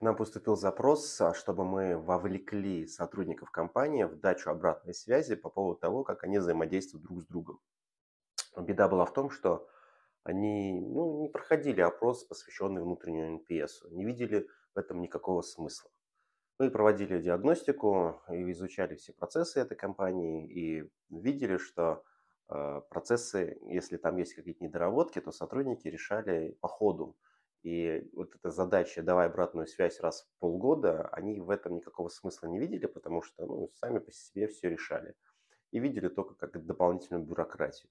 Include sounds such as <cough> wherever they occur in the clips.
нам поступил запрос, а, чтобы мы вовлекли сотрудников компании в дачу обратной связи по поводу того, как они взаимодействуют друг с другом. Беда была в том, что они ну, не проходили опрос, посвященный внутреннему НПС, не видели в этом никакого смысла. Мы проводили диагностику и изучали все процессы этой компании и видели, что э, процессы, если там есть какие-то недоработки, то сотрудники решали по ходу. И вот эта задача «давай обратную связь раз в полгода», они в этом никакого смысла не видели, потому что ну, сами по себе все решали. И видели только как дополнительную бюрократию.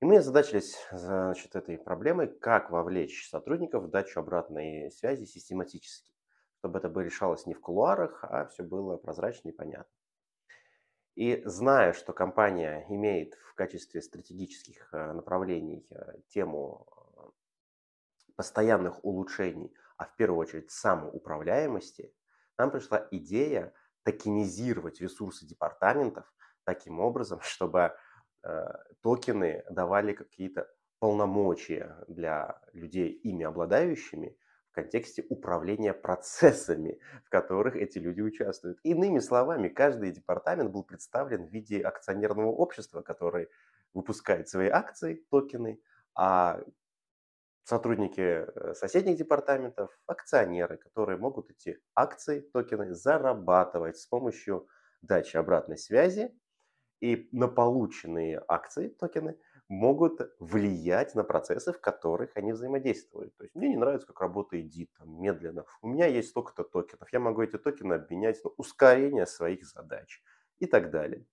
И мы озадачились значит, этой проблемой, как вовлечь сотрудников в дачу обратной связи систематически, чтобы это бы решалось не в кулуарах, а все было прозрачно и понятно. И зная, что компания имеет в качестве стратегических э, направлений э, тему постоянных улучшений, а в первую очередь самоуправляемости, нам пришла идея токенизировать ресурсы департаментов таким образом, <laughs> чтобы э, токены давали какие-то полномочия для людей, ими обладающими, в контексте управления процессами, <laughs> в которых эти люди участвуют. Иными словами, каждый департамент был представлен в виде акционерного общества, который выпускает свои акции, токены, а сотрудники э, соседних департаментов, акционеры, которые могут эти акции, токены зарабатывать с помощью дачи обратной связи. И на полученные акции, токены, могут влиять на процессы, в которых они взаимодействуют. То есть мне не нравится, как работает DIT там, медленно. У меня есть столько-то токенов, я могу эти токены обменять на ускорение своих задач и так далее.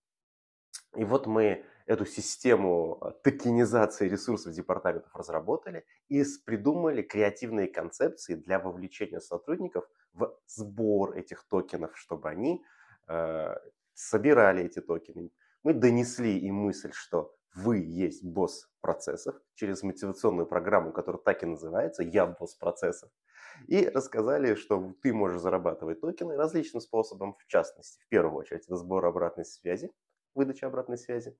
И вот мы эту систему а, токенизации ресурсов департаментов разработали и придумали креативные концепции для вовлечения сотрудников в сбор этих токенов, чтобы они э, собирали эти токены. Мы донесли и мысль, что вы есть босс процессов через мотивационную программу, которая так и называется «Я босс процессов». И рассказали, что ты можешь зарабатывать токены различным способом, в частности, в первую очередь, это сбор обратной связи, выдачи обратной связи,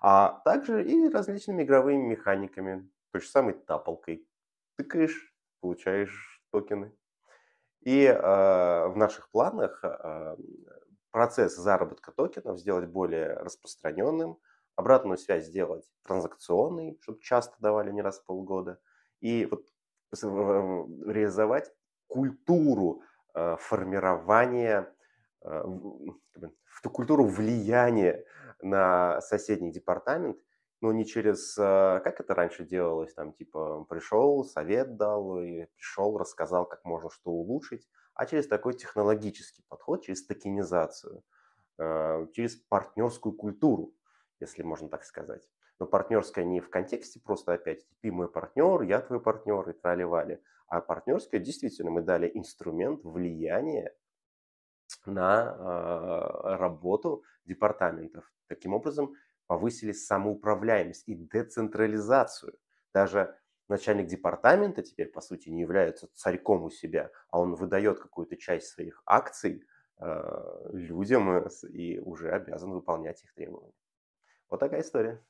а также и различными игровыми механиками, той же самой тапалкой. Тыкаешь, получаешь токены. И э, в наших планах э, процесс заработка токенов сделать более распространенным, обратную связь сделать транзакционной, чтобы часто давали не раз в полгода, и вот реализовать культуру э, формирования Э, в ту культуру влияния на соседний департамент, но не через, э, как это раньше делалось, там типа пришел, совет дал, и пришел, рассказал, как можно что улучшить, а через такой технологический подход, через токенизацию, э, через партнерскую культуру, если можно так сказать. Но партнерская не в контексте просто опять ты мой партнер, я твой партнер и трали-вали, а партнерская действительно мы дали инструмент влияния на э, работу департаментов. Таким образом, повысили самоуправляемость и децентрализацию. Даже начальник департамента теперь, по сути, не является царьком у себя, а он выдает какую-то часть своих акций э, людям э, и уже обязан выполнять их требования. Вот такая история.